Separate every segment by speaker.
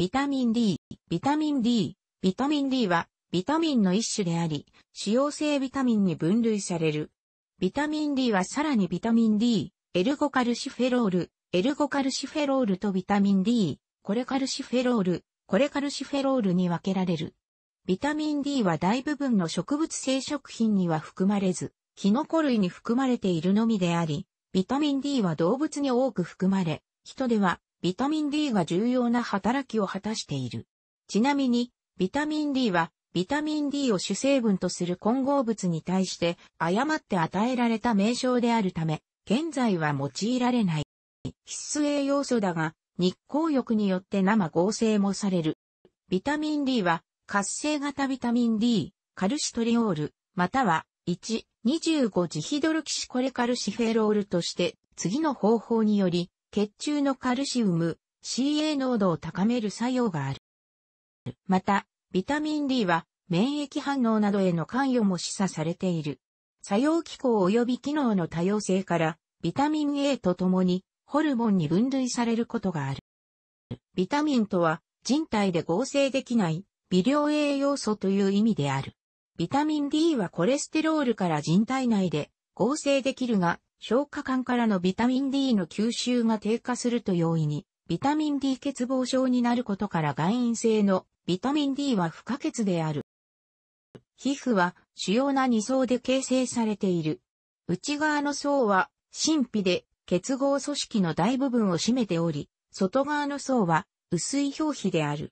Speaker 1: ビタミン D。ビタミン D。ビタミン D は、ビタミンの一種であり、使用性ビタミンに分類される。ビタミン D はさらにビタミン D、エルゴカルシフェロール、エルゴカルシフェロールとビタミン D、コレカルシフェロール、コレカルシフェロールに分けられる。ビタミン D は大部分の植物性食品には含まれず、キノコ類に含まれているのみであり、ビタミン D は動物に多く含まれ、人ではビタミン D が重要な働きを果たしている。ちなみに、ビタミン D は、ビタミン D を主成分とする混合物に対して誤って与えられた名称であるため、現在は用いられない。必須栄養素だが、日光浴によって生合成もされる。ビタミン D は、活性型ビタミン D、カルシトリオール、または、1、25ジヒドルキシコレカルシフェロールとして、次の方法により、血中のカルシウム、CA 濃度を高める作用がある。また、ビタミン D は免疫反応などへの関与も示唆されている。作用機構及び機能の多様性から、ビタミン A とともにホルモンに分類されることがある。ビタミンとは人体で合成できない微量栄養素という意味である。ビタミン D はコレステロールから人体内で合成できるが、消化管からのビタミン D の吸収が低下すると容易に、ビタミン D 欠乏症になることから外因性のビタミン D は不可欠である。皮膚は主要な2層で形成されている。内側の層は神秘で結合組織の大部分を占めており、外側の層は薄い表皮である。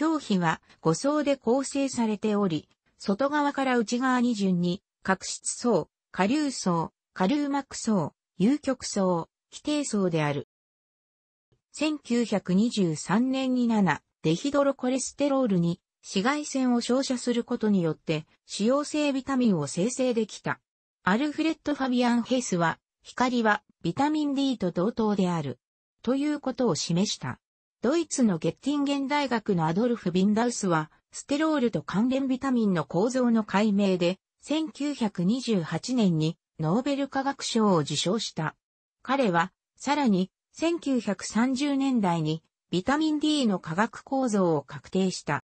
Speaker 1: 表皮は5層で構成されており、外側から内側に順に角質層、下流層、カルーマク層、有極層、規定層である。1923年に7、デヒドロコレステロールに紫外線を照射することによって、使用性ビタミンを生成できた。アルフレッド・ファビアン・ヘイスは、光はビタミン D と同等である。ということを示した。ドイツのゲッティンゲン大学のアドルフ・ビンダウスは、ステロールと関連ビタミンの構造の解明で、1928年にノーベル化学賞を受賞した。彼は、さらに、1930年代に、ビタミン D の化学構造を確定した。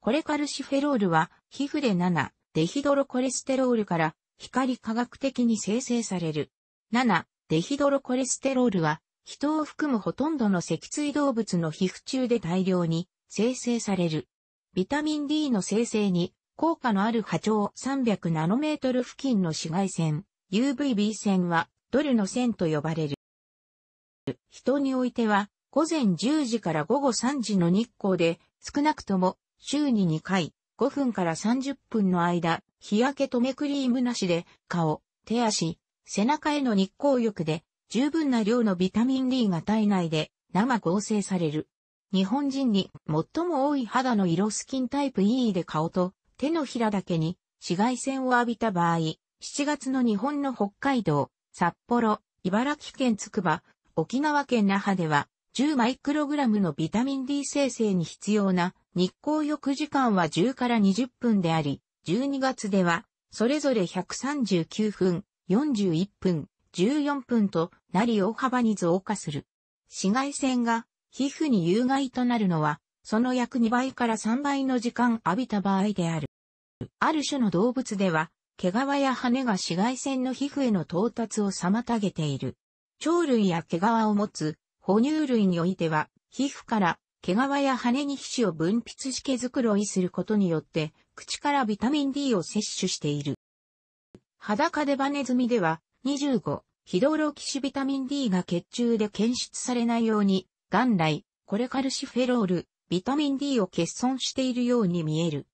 Speaker 1: コレカルシフェロールは、皮膚で7、デヒドロコレステロールから光化学的に生成される。7、デヒドロコレステロールは、人を含むほとんどの脊椎動物の皮膚中で大量に生成される。ビタミン D の生成に効果のある波長300ナノメートル付近の紫外線、UVB 線は、ドルの線と呼ばれる。人においては、午前10時から午後3時の日光で、少なくとも、週に2回、5分から30分の間、日焼け止めクリームなしで、顔、手足、背中への日光浴で、十分な量のビタミン D が体内で生合成される。日本人に最も多い肌の色スキンタイプ E で顔と手のひらだけに紫外線を浴びた場合、7月の日本の北海道、札幌、茨城県つくば、沖縄県那覇では10マイクログラムのビタミン D 生成に必要な日光浴時間は10から20分であり、12月ではそれぞれ139分、41分、14分となり大幅に増加する。紫外線が皮膚に有害となるのはその約2倍から3倍の時間浴びた場合である。ある種の動物では、毛皮や羽が紫外線の皮膚への到達を妨げている。鳥類や毛皮を持つ哺乳類においては、皮膚から毛皮や羽に皮脂を分泌し毛づくろいすることによって、口からビタミン D を摂取している。裸でバネズミでは、25、ヒドロキシビタミン D が血中で検出されないように、元来、コレカルシフェロール、ビタミン D を欠損しているように見える。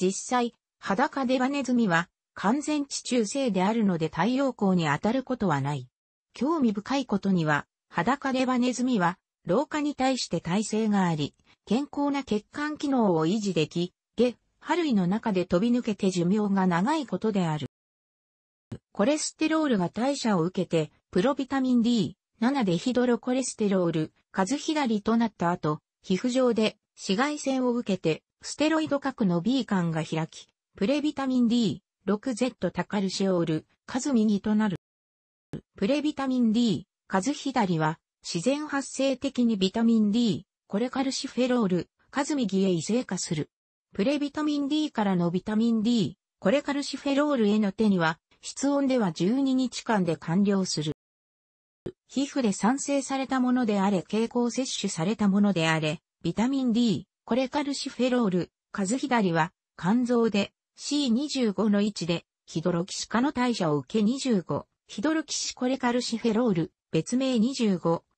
Speaker 1: 実際、裸デバネズミは完全地中性であるので太陽光に当たることはない。興味深いことには、裸デバネズミは老化に対して耐性があり、健康な血管機能を維持でき、下、春類の中で飛び抜けて寿命が長いことである。コレステロールが代謝を受けて、プロビタミン D、7デヒドロコレステロール、数左となった後、皮膚上で紫外線を受けて、ステロイド核の B 管が開き、プレビタミン D、6Z タカルシオール、数右となる。プレビタミン D、数左は、自然発生的にビタミン D、コレカルシフェロール、数右へ異性化する。プレビタミン D からのビタミン D、コレカルシフェロールへの手には、室温では12日間で完了する。皮膚で産生されたものであれ、蛍光摂取されたものであれ、ビタミン D、コレカルシフェロール、数左は、肝臓で C25 の置で、ヒドロキシ化の代謝を受け25、ヒドロキシコレカルシフェロール、別名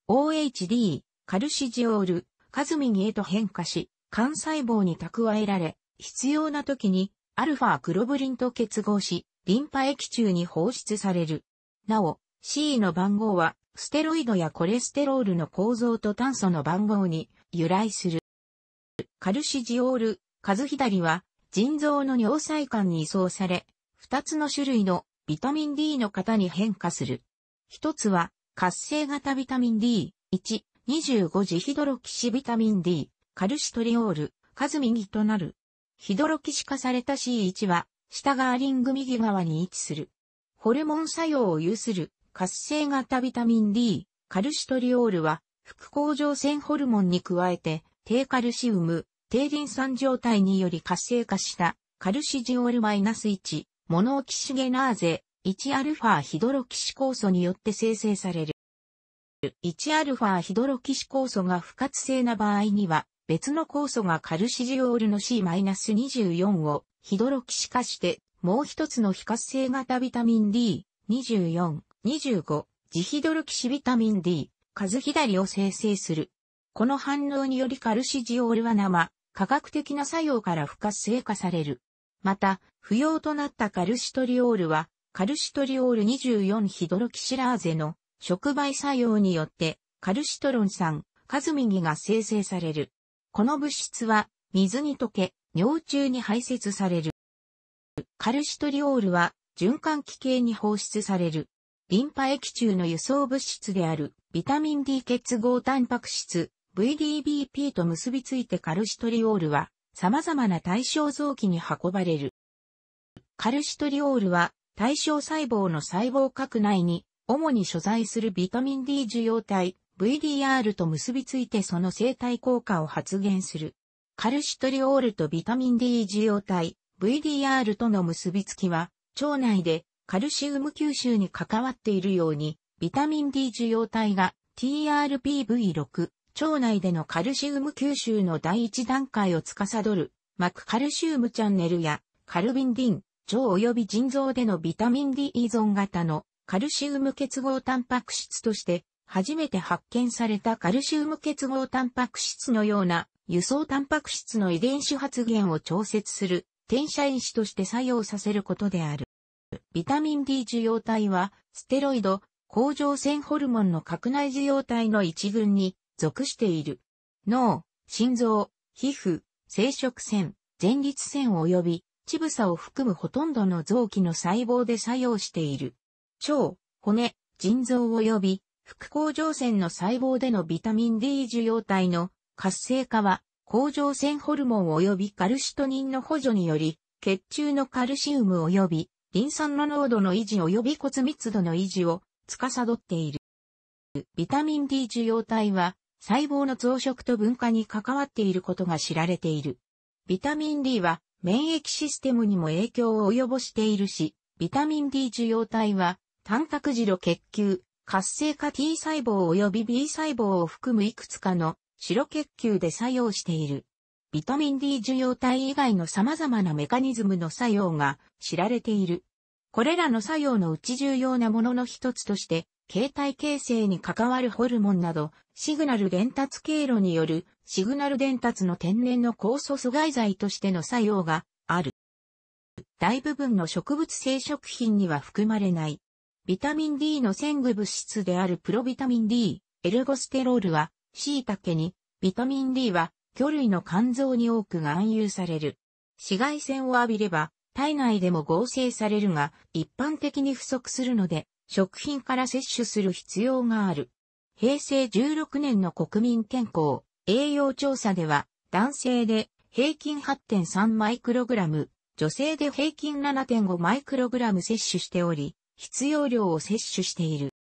Speaker 1: 25OHD、カルシジオール、カズミギへと変化し、肝細胞に蓄えられ、必要な時に、アルファクロブリンと結合し、リンパ液中に放出される。なお、C の番号は、ステロイドやコレステロールの構造と炭素の番号に由来する。カルシジオール、カズヒダリは、腎臓の尿細管に移送され、二つの種類のビタミン D の型に変化する。一つは、活性型ビタミン D、1、25次ヒドロキシビタミン D、カルシトリオール、カズミギとなる。ヒドロキシ化された C1 は、下側リング右側に位置する。ホルモン作用を有する活性型ビタミン D、カルシトリオールは副甲状腺ホルモンに加えて、低カルシウム、低リン酸状態により活性化したカルシジオール -1、モノオキシゲナーゼ、1α ヒドロキシ酵素によって生成される。1α ヒドロキシ酵素が不活性な場合には、別の酵素がカルシジオールの C-24 をヒドロキシ化して、もう一つの非活性型ビタミン D、24、25、ジヒドロキシビタミン D、数左を生成する。この反応によりカルシジオールは生、化学的な作用から不活性化される。また、不要となったカルシトリオールは、カルシトリオール24ヒドロキシラーゼの触媒作用によって、カルシトロン酸、カズミギが生成される。この物質は、水に溶け、尿中に排泄される。カルシトリオールは、循環器系に放出される。リンパ液中の輸送物質であるビタミン D 結合タンパク質 VDBP と結びついてカルシトリオールは様々な対象臓器に運ばれる。カルシトリオールは対象細胞の細胞核内に主に所在するビタミン D 受容体 VDR と結びついてその生体効果を発現する。カルシトリオールとビタミン D 受容体 VDR との結びつきは腸内でカルシウム吸収に関わっているように、ビタミン D 受容体が TRPV6、腸内でのカルシウム吸収の第一段階を司る、膜カルシウムチャンネルや、カルビンディン、腸及び腎臓でのビタミン D 依存型のカルシウム結合タンパク質として、初めて発見されたカルシウム結合タンパク質のような輸送タンパク質の遺伝子発現を調節する転写因子として作用させることである。ビタミン D 受容体は、ステロイド、甲状腺ホルモンの核内受容体の一群に属している。脳、心臓、皮膚、生殖腺、前立腺及び、乳房を含むほとんどの臓器の細胞で作用している。腸、骨、腎臓及び、副甲状腺の細胞でのビタミン D 受容体の活性化は、甲状腺ホルモン及びカルシトニンの補助により、血中のカルシウム及びリン酸の濃度の維持及び骨密度の維持を司っている。ビタミン D 受容体は細胞の増殖と分化に関わっていることが知られている。ビタミン D は免疫システムにも影響を及ぼしているし、ビタミン D 受容体はタンパク質の血球、活性化 T 細胞及び B 細胞を含むいくつかの白血球で作用している。ビタミン D 受容体以外の様々なメカニズムの作用が知られている。これらの作用のうち重要なものの一つとして、形態形成に関わるホルモンなど、シグナル伝達経路によるシグナル伝達の天然の酵素阻害剤としての作用がある。大部分の植物性食品には含まれない。ビタミン D の先具物質であるプロビタミン D、エルゴステロールは、椎茸に、ビタミン D は、魚類の肝臓に多く含有される。紫外線を浴びれば、体内でも合成されるが、一般的に不足するので、食品から摂取する必要がある。平成16年の国民健康栄養調査では、男性で平均8.3マイクログラム、女性で平均7.5マイクログラム摂取しており、必要量を摂取している。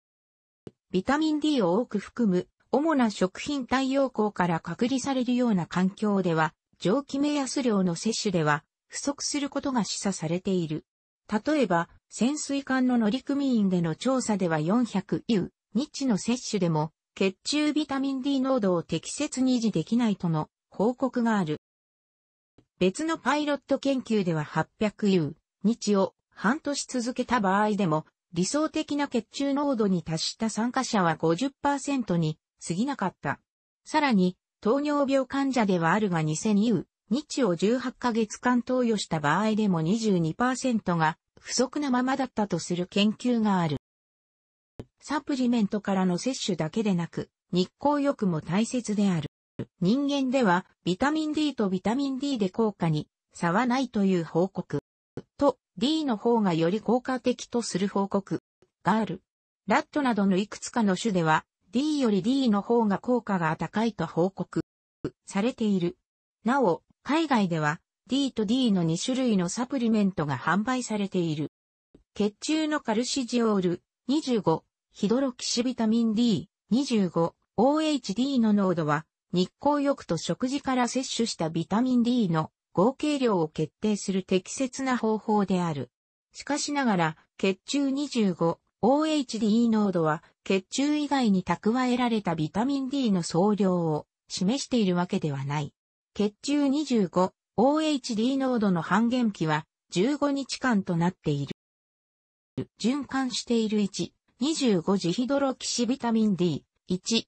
Speaker 1: ビタミン D を多く含む主な食品太陽光から隔離されるような環境では、蒸気目安量の摂取では不足することが示唆されている。例えば、潜水艦の乗組員での調査では 400U、日の摂取でも、血中ビタミン D 濃度を適切に維持できないとの報告がある。別のパイロット研究では 800U、日を半年続けた場合でも、理想的な血中濃度に達した参加者は50%に過ぎなかった。さらに、糖尿病患者ではあるが2 0 0日を18ヶ月間投与した場合でも22%が不足なままだったとする研究がある。サプリメントからの摂取だけでなく、日光浴も大切である。人間ではビタミン D とビタミン D で効果に差はないという報告。と、D の方がより効果的とする報告がある。ラットなどのいくつかの種では D より D の方が効果が高いと報告されている。なお、海外では D と D の2種類のサプリメントが販売されている。血中のカルシジオール25、ヒドロキシビタミン D25、OHD の濃度は日光浴と食事から摂取したビタミン D の合計量を決定する適切な方法である。しかしながら、血中25、o h d 濃度は血中以外に蓄えられたビタミン D の総量を示しているわけではない。血中 25OHD 濃度の半減期は15日間となっている。循環している1、25ジヒドロキシビタミン D、1、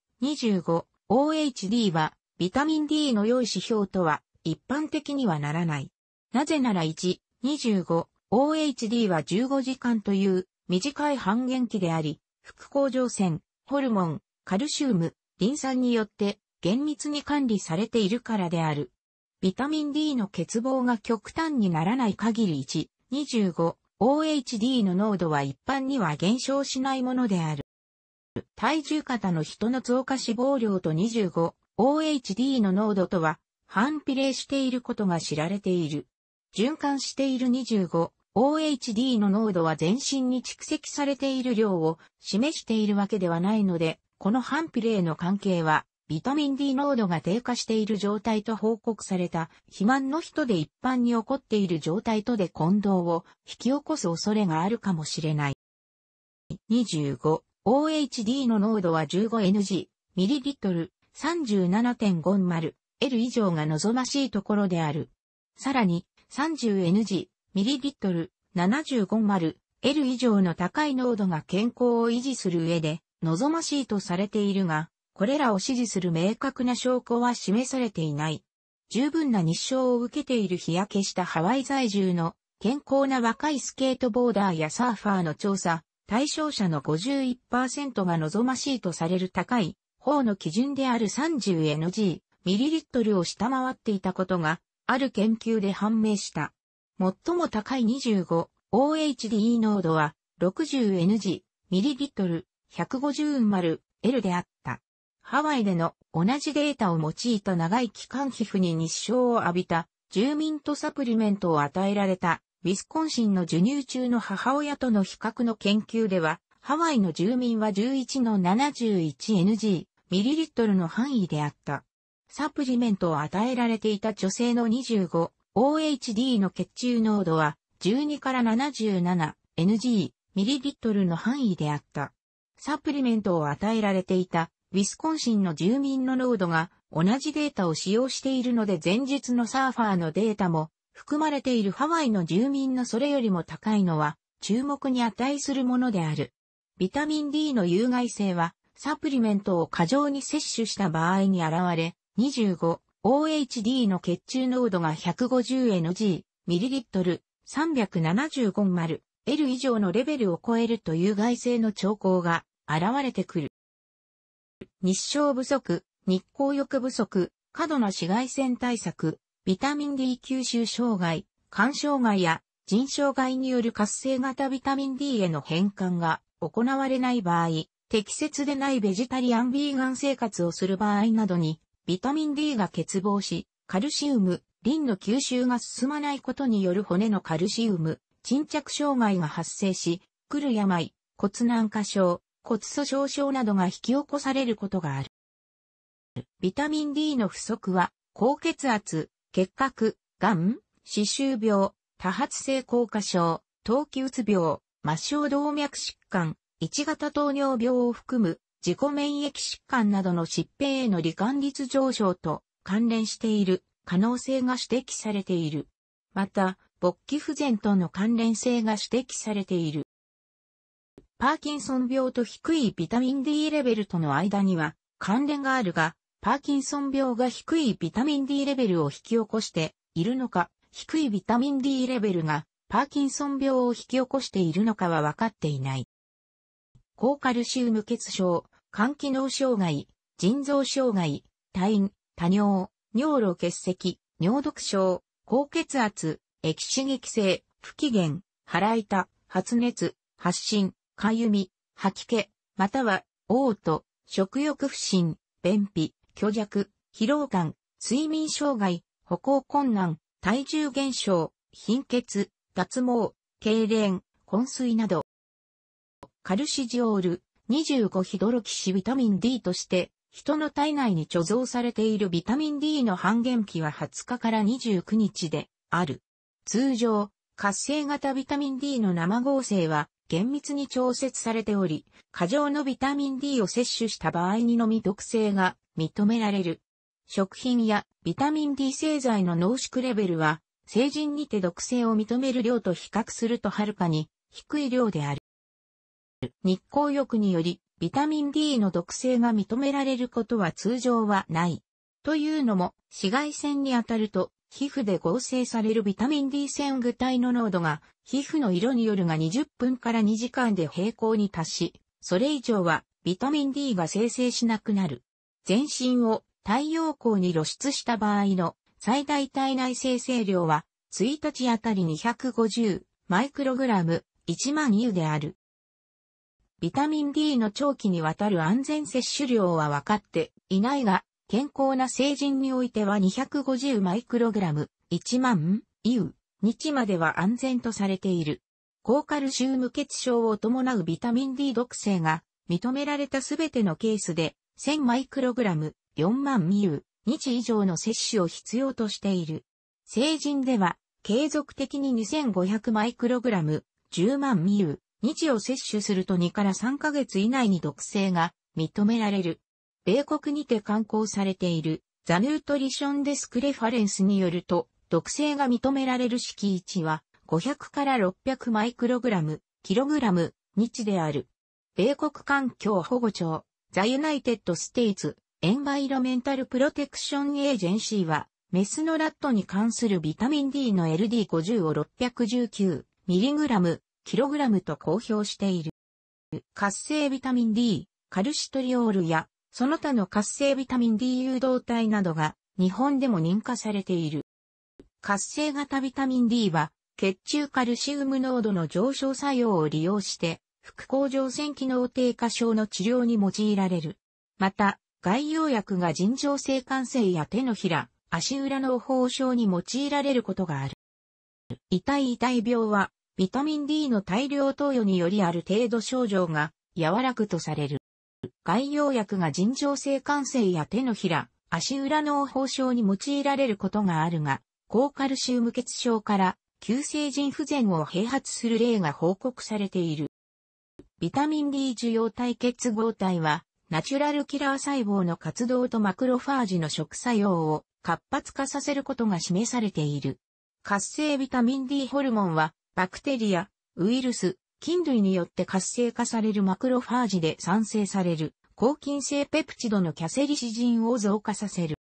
Speaker 1: 25OHD はビタミン D の良い指標とは一般的にはならない。なぜなら1、25OHD は15時間という短い半減期であり、副甲状腺、ホルモン、カルシウム、リン酸によって厳密に管理されているからである。ビタミン D の欠乏が極端にならない限り1、25、OHD の濃度は一般には減少しないものである。体重型の人の増加脂肪量と 25OHD の濃度とは反比例していることが知られている。循環している25 OHD の濃度は全身に蓄積されている量を示しているわけではないので、この反比例の関係は、ビタミン D 濃度が低下している状態と報告された、肥満の人で一般に起こっている状態とで混同を引き起こす恐れがあるかもしれない。25、OHD の濃度は 15ng、ミリリットル、37.50L 以上が望ましいところである。さらに、30ng、ミリリットル75丸 L 以上の高い濃度が健康を維持する上で望ましいとされているが、これらを支持する明確な証拠は示されていない。十分な日照を受けている日焼けしたハワイ在住の健康な若いスケートボーダーやサーファーの調査、対象者の51%が望ましいとされる高い方の基準である 30ng ミリリットルを下回っていたことがある研究で判明した。最も高い 25OHDE 濃度は 60Ng、ミリリットル、150ウマル、L であった。ハワイでの同じデータを用いた長い期間皮膚に日照を浴びた住民とサプリメントを与えられたウィスコンシンの授乳中の母親との比較の研究では、ハワイの住民は11の 71Ng ミリリットルの範囲であった。サプリメントを与えられていた女性の25 OHD の血中濃度は12から77 ng ミリリットルの範囲であった。サプリメントを与えられていたウィスコンシンの住民の濃度が同じデータを使用しているので前日のサーファーのデータも含まれているハワイの住民のそれよりも高いのは注目に値するものである。ビタミン D の有害性はサプリメントを過剰に摂取した場合に現れ25 OHD の血中濃度が 150ng、ml、375マル、L 以上のレベルを超えるという外性の兆候が現れてくる。日照不足、日光浴不足、過度な紫外線対策、ビタミン D 吸収障害、肝障害や腎障害による活性型ビタミン D への変換が行われない場合、適切でないベジタリアンビーガン生活をする場合などにビタミン D が欠乏し、カルシウム、リンの吸収が進まないことによる骨のカルシウム、沈着障害が発生し、来る病、骨軟化症、骨粗鬆症などが引き起こされることがある。ビタミン D の不足は、高血圧、結核、癌、歯周病、多発性硬化症、冬季うつ病、末梢動脈疾患、1型糖尿病を含む自己免疫疾患などの疾病への罹患率上昇と関連している可能性が指摘されている。また、勃起不全との関連性が指摘されている。パーキンソン病と低いビタミン D レベルとの間には関連があるが、パーキンソン病が低いビタミン D レベルを引き起こしているのか、低いビタミン D レベルがパーキンソン病を引き起こしているのかは分かっていない。高カルシウム欠症、肝機能障害、腎臓障害、退院、多尿、尿路結石、尿毒症、高血圧、液刺激性、不機嫌、腹痛、発熱、発疹、かゆみ、吐き気、または、嘔吐、食欲不振、便秘、虚弱、疲労感、睡眠障害、歩行困難、体重減少、貧血、脱毛、痙攣、昏睡など。カルシジオール、25ヒドロキシビタミン D として、人の体内に貯蔵されているビタミン D の半減期は20日から29日である。通常、活性型ビタミン D の生合成は厳密に調節されており、過剰のビタミン D を摂取した場合にのみ毒性が認められる。食品やビタミン D 製剤の濃縮レベルは、成人にて毒性を認める量と比較するとはるかに低い量である。日光浴によりビタミン D の毒性が認められることは通常はない。というのも、紫外線に当たると、皮膚で合成されるビタミン D 線具体の濃度が、皮膚の色によるが20分から2時間で平行に達し、それ以上はビタミン D が生成しなくなる。全身を太陽光に露出した場合の最大体内生成量は1日あたり250マイクログラム1万油である。ビタミン D の長期にわたる安全摂取量は分かっていないが、健康な成人においては250マイクログラム、1万、ウ、日までは安全とされている。高カルシウム血症を伴うビタミン D 毒性が認められたすべてのケースで1000マイクログラム4万ミウ、日以上の摂取を必要としている。成人では継続的に2500マイクログラム10万ミウ、日を摂取すると2から3ヶ月以内に毒性が認められる。米国にて刊行されているザ・ニュートリション・デスク・レファレンスによると、毒性が認められる式1は500から600マイクログラム、キログラム、日である。米国環境保護庁、ザ・ユナイテッド・ステイツ、エンバイロメンタル・プロテクション・エージェンシーは、メスのラットに関するビタミン D の LD50 を6 1 9ラム、キログラムと公表している。活性ビタミン D、カルシトリオールや、その他の活性ビタミン D 誘導体などが、日本でも認可されている。活性型ビタミン D は、血中カルシウム濃度の上昇作用を利用して、副甲状腺機能低下症の治療に用いられる。また、外用薬が尋常性感性や手のひら、足裏の包症に用いられることがある。痛い痛い病は、ビタミン D の大量投与によりある程度症状が和らぐとされる。外用薬が尋常性感染や手のひら、足裏脳包症に用いられることがあるが、高カルシウム血症から急性腎不全を併発する例が報告されている。ビタミン D 受容体結合体は、ナチュラルキラー細胞の活動とマクロファージの食作用を活発化させることが示されている。活性ビタミン D ホルモンはバクテリア、ウイルス、菌類によって活性化されるマクロファージで産生される抗菌性ペプチドのキャセリシジンを増加させる。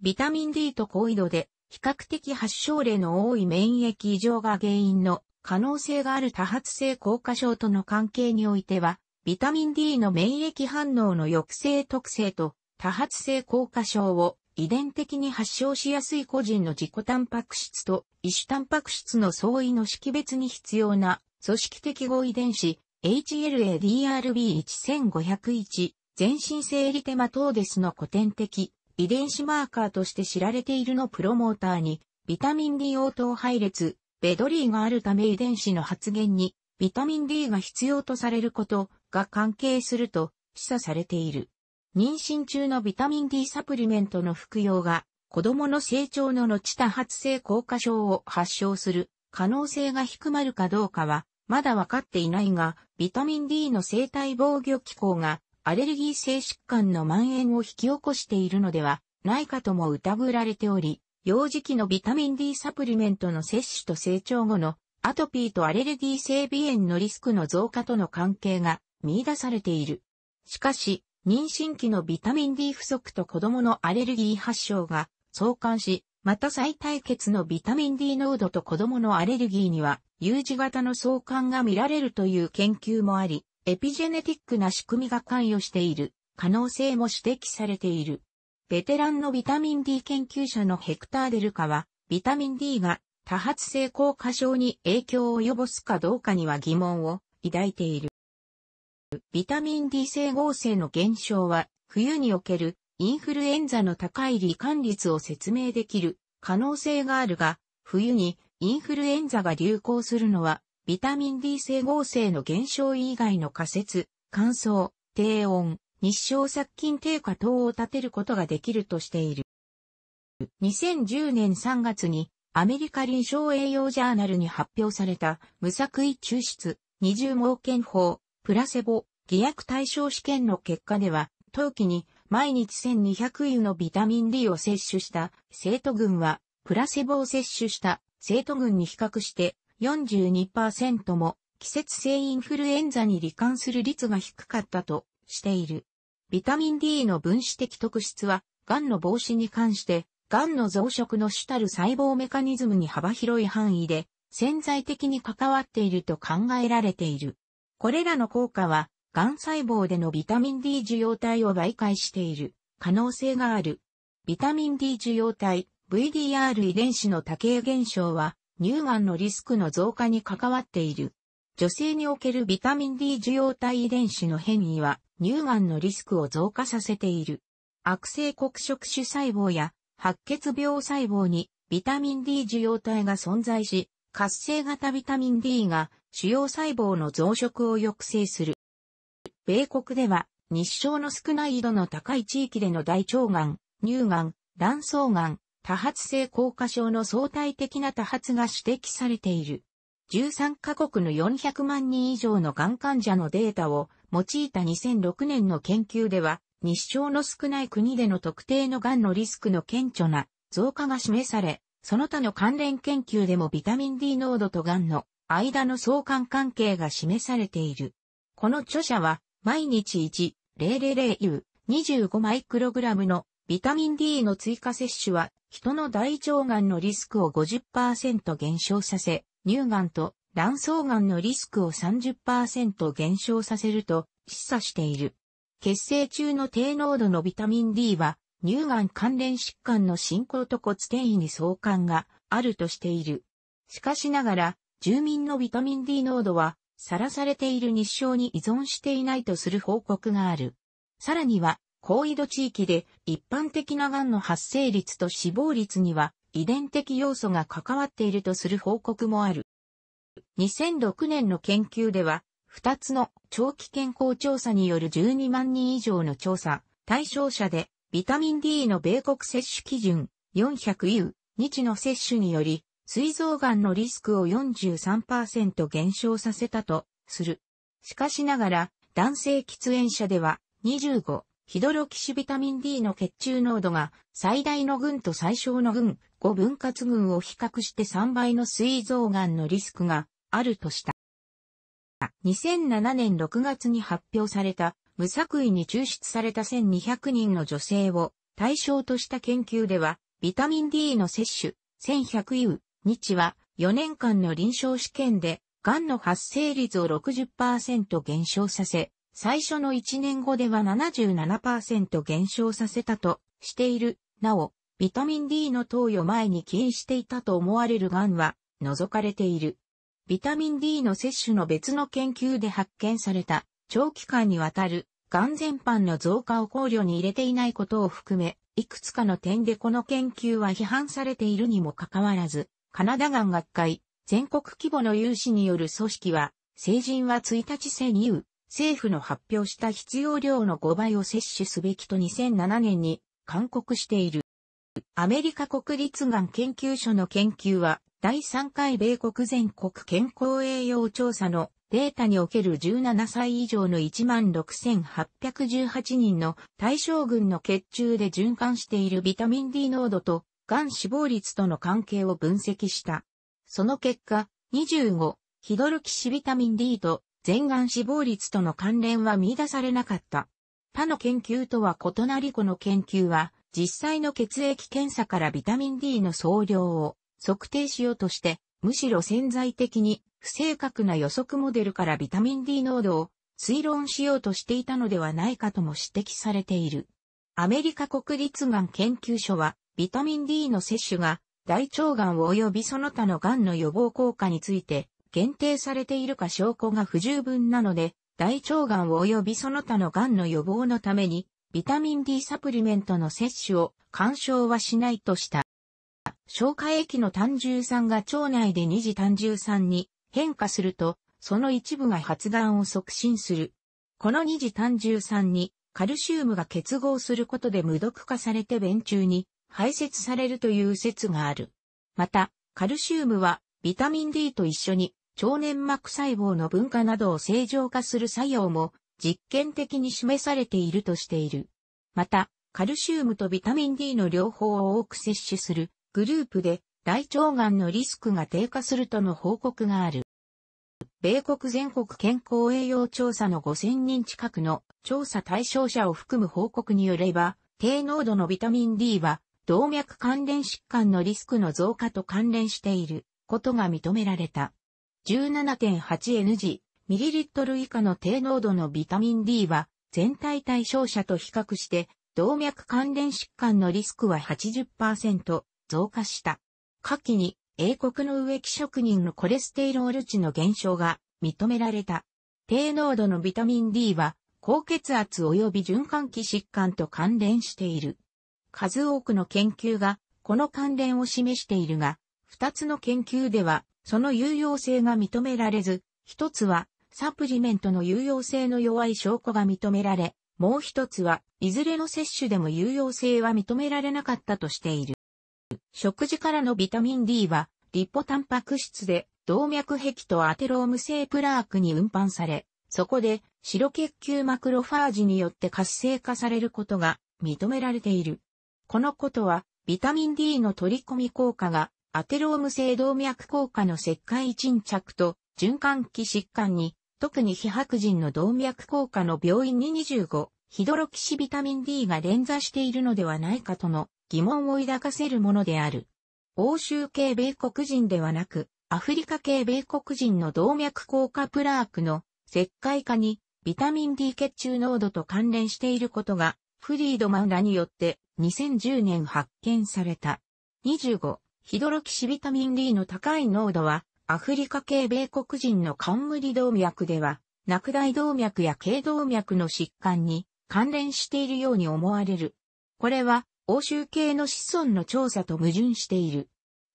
Speaker 1: ビタミン D と高緯度で比較的発症例の多い免疫異常が原因の可能性がある多発性硬化症との関係においては、ビタミン D の免疫反応の抑制特性と多発性硬化症を遺伝的に発症しやすい個人の自己タンパク質と異種タンパク質の相違の識別に必要な組織適合遺伝子 HLA-DRB1501 全身性エリテマトーデスの古典的遺伝子マーカーとして知られているのプロモーターにビタミン D 応答配列ベドリーがあるため遺伝子の発現にビタミン D が必要とされることが関係すると示唆されている。妊娠中のビタミン D サプリメントの服用が、子供の成長の後多発性硬化症を発症する可能性が低まるかどうかは、まだ分かっていないが、ビタミン D の生体防御機構が、アレルギー性疾患の蔓延を引き起こしているのではないかとも疑られており、幼児期のビタミン D サプリメントの摂取と成長後のアトピーとアレルギー性鼻炎のリスクの増加との関係が見出されている。しかし、妊娠期のビタミン D 不足と子供のアレルギー発症が相関し、また再対決のビタミン D 濃度と子供のアレルギーには U 字型の相関が見られるという研究もあり、エピジェネティックな仕組みが関与している可能性も指摘されている。ベテランのビタミン D 研究者のヘクター・デルカは、ビタミン D が多発性硬化症に影響を及ぼすかどうかには疑問を抱いている。ビタミン D 整合性の減少は、冬におけるインフルエンザの高い罹患率を説明できる可能性があるが、冬にインフルエンザが流行するのは、ビタミン D 整合性の減少以外の仮説、乾燥、低温、日照殺菌低下等を立てることができるとしている。2010年3月にアメリカ臨床栄養ジャーナルに発表された無作為抽出、二重毛検法、プラセボ、偽薬対象試験の結果では、当期に毎日1200湯のビタミン D を摂取した生徒群は、プラセボを摂取した生徒群に比較して42%も季節性インフルエンザに罹患する率が低かったとしている。ビタミン D の分子的特質は、癌の防止に関して、癌の増殖の主たる細胞メカニズムに幅広い範囲で潜在的に関わっていると考えられている。これらの効果は、がん細胞でのビタミン D 受容体を媒介している可能性がある。ビタミン D 受容体 VDR 遺伝子の多形現象は乳がんのリスクの増加に関わっている。女性におけるビタミン D 受容体遺伝子の変異は乳がんのリスクを増加させている。悪性黒色種細胞や白血病細胞にビタミン D 受容体が存在し、活性型ビタミン D が主要細胞の増殖を抑制する。米国では、日照の少ない緯度の高い地域での大腸がん、乳がん、卵巣がん、多発性硬化症の相対的な多発が指摘されている。13カ国の400万人以上のがん患者のデータを用いた2006年の研究では、日照の少ない国での特定のがんのリスクの顕著な増加が示され、その他の関連研究でもビタミン D 濃度とがんの間の相関関係が示されている。この著者は、毎日 1.000U25 マイクログラムのビタミン D の追加摂取は、人の大腸がんのリスクを50%減少させ、乳がんと卵巣がんのリスクを30%減少させると示唆している。血清中の低濃度のビタミン D は、乳がん関連疾患の進行と骨転移に相関があるとしている。しかしながら、住民のビタミン D 濃度は、さらされている日照に依存していないとする報告がある。さらには、高緯度地域で一般的な癌の発生率と死亡率には遺伝的要素が関わっているとする報告もある。2006年の研究では、2つの長期健康調査による12万人以上の調査、対象者でビタミン D の米国摂取基準 400U 日の摂取により膵臓がんのリスクを43%減少させたとする。しかしながら、男性喫煙者では25、ヒドロキシビタミン D の血中濃度が最大の群と最小の群、5分割群を比較して3倍の膵臓がんのリスクがあるとした。2007年6月に発表された無作為に抽出された1200人の女性を対象とした研究では、ビタミン D の摂取、1100U、日は4年間の臨床試験で、んの発生率を60%減少させ、最初の1年後では77%減少させたとしている。なお、ビタミン D の投与前に起因していたと思われる癌は除かれている。ビタミン D の摂取の別の研究で発見された長期間にわたるん全般の増加を考慮に入れていないことを含め、いくつかの点でこの研究は批判されているにもかかわらず、カナダ岩学会、全国規模の有志による組織は、成人は1日生有、政府の発表した必要量の5倍を摂取すべきと2007年に勧告している。アメリカ国立がん研究所の研究は、第3回米国全国健康栄養調査のデータにおける17歳以上の16,818人の対象群の血中で循環しているビタミン D 濃度と癌死亡率との関係を分析した。その結果、25、ヒドロキシビタミン D と全癌死亡率との関連は見出されなかった。他の研究とは異なりこの研究は、実際の血液検査からビタミン D の総量を測定しようとして、むしろ潜在的に不正確な予測モデルからビタミン D 濃度を推論しようとしていたのではないかとも指摘されている。アメリカ国立がん研究所はビタミン D の摂取が大腸がん及びその他のがんの予防効果について限定されているか証拠が不十分なので、大腸がん及びその他のがんの予防のために、ビタミン D サプリメントの摂取を干渉はしないとした。消化液の単重酸が腸内で二次単重酸に変化すると、その一部が発がんを促進する。この二次単重酸にカルシウムが結合することで無毒化されて便中に排泄されるという説がある。また、カルシウムはビタミン D と一緒に腸粘膜細胞の分化などを正常化する作用も実験的に示されているとしている。また、カルシウムとビタミン D の両方を多く摂取するグループで大腸がんのリスクが低下するとの報告がある。米国全国健康栄養調査の5000人近くの調査対象者を含む報告によれば、低濃度のビタミン D は動脈関連疾患のリスクの増加と関連していることが認められた。17.8Ng ミリリットル以下の低濃度のビタミン D は全体対象者と比較して動脈関連疾患のリスクは80%増加した。下記に英国の植木職人のコレステロール値の減少が認められた。低濃度のビタミン D は高血圧及び循環器疾患と関連している。数多くの研究がこの関連を示しているが、二つの研究ではその有用性が認められず、一つはサプリメントの有用性の弱い証拠が認められ、もう一つはいずれの摂取でも有用性は認められなかったとしている。食事からのビタミン D はリポタンパク質で動脈壁とアテローム性プラークに運搬され、そこで白血球マクロファージによって活性化されることが認められている。このことは、ビタミン D の取り込み効果が、アテローム性動脈硬化の石灰沈着と、循環器疾患に、特に非白人の動脈硬化の病院に25、ヒドロキシビタミン D が連座しているのではないかとの疑問を抱かせるものである。欧州系米国人ではなく、アフリカ系米国人の動脈硬化プラークの石灰化にビタミン D 血中濃度と関連していることがフリードマンらによって2010年発見された。25、ヒドロキシビタミン D の高い濃度は、アフリカ系米国人の冠動脈では、落大動脈や頸動脈の疾患に関連しているように思われる。これは、欧州系の子孫の調査と矛盾している。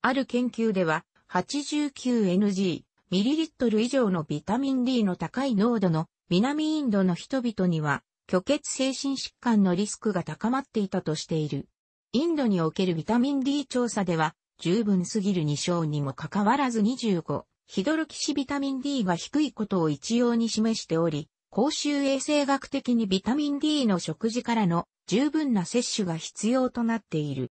Speaker 1: ある研究では、89ng ミリリットル以上のビタミン D の高い濃度の南インドの人々には虚血精神疾患のリスクが高まっていたとしている。インドにおけるビタミン D 調査では、十分すぎる2章にもかかわらず25、ヒドロキシビタミン D が低いことを一様に示しており、公衆衛生学的にビタミン D の食事からの十分な摂取が必要となっている。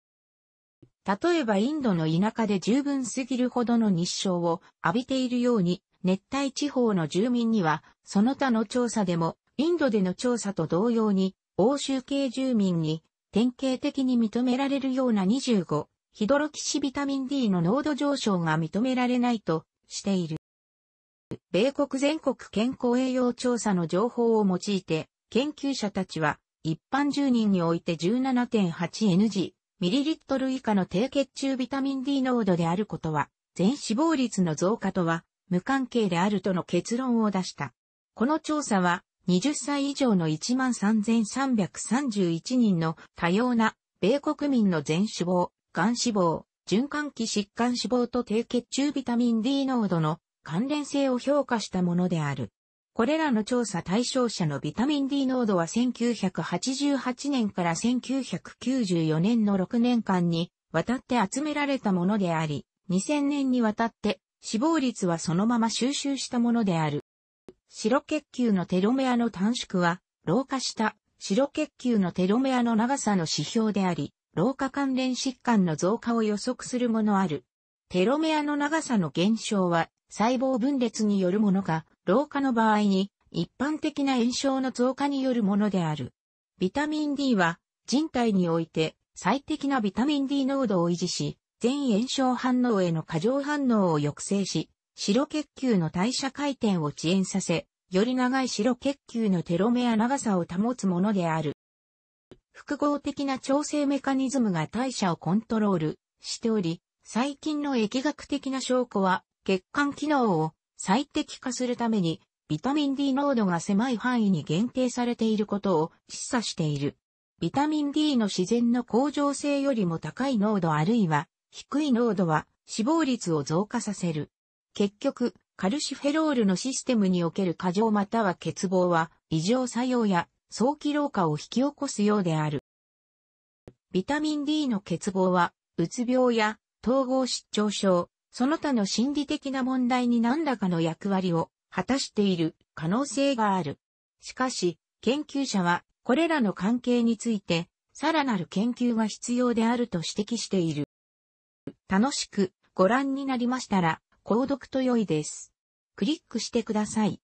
Speaker 1: 例えばインドの田舎で十分すぎるほどの日照を浴びているように、熱帯地方の住民には、その他の調査でもインドでの調査と同様に、欧州系住民に典型的に認められるような25、ヒドロキシビタミン D の濃度上昇が認められないとしている。米国全国健康栄養調査の情報を用いて、研究者たちは、一般住人において 17.8ng ミリリットル以下の低血中ビタミン D 濃度であることは、全死亡率の増加とは無関係であるとの結論を出した。この調査は20歳以上の13,331人の多様な米国民の全死亡、がん死亡、循環器疾患死亡と低血中ビタミン D 濃度の関連性を評価したものである。これらの調査対象者のビタミン D 濃度は1988年から1994年の6年間にわたって集められたものであり、2000年にわたって死亡率はそのまま収集したものである。白血球のテロメアの短縮は、老化した白血球のテロメアの長さの指標であり、老化関連疾患の増加を予測するものある。テロメアの長さの減少は、細胞分裂によるものが、老化の場合に、一般的な炎症の増加によるものである。ビタミン D は、人体において、最適なビタミン D 濃度を維持し、全炎症反応への過剰反応を抑制し、白血球の代謝回転を遅延させ、より長い白血球のテロメア長さを保つものである。複合的な調整メカニズムが代謝をコントロールしており、最近の疫学的な証拠は、血管機能を最適化するために、ビタミン D 濃度が狭い範囲に限定されていることを示唆している。ビタミン D の自然の向上性よりも高い濃度あるいは低い濃度は死亡率を増加させる。結局、カルシフェロールのシステムにおける過剰または欠乏は、異常作用や早期老化を引き起こすようである。ビタミン D の欠乏は、うつ病や統合失調症、その他の心理的な問題に何らかの役割を果たしている可能性がある。しかし、研究者はこれらの関係について、さらなる研究が必要であると指摘している。楽しくご覧になりましたら、購読と良いです。クリックしてください。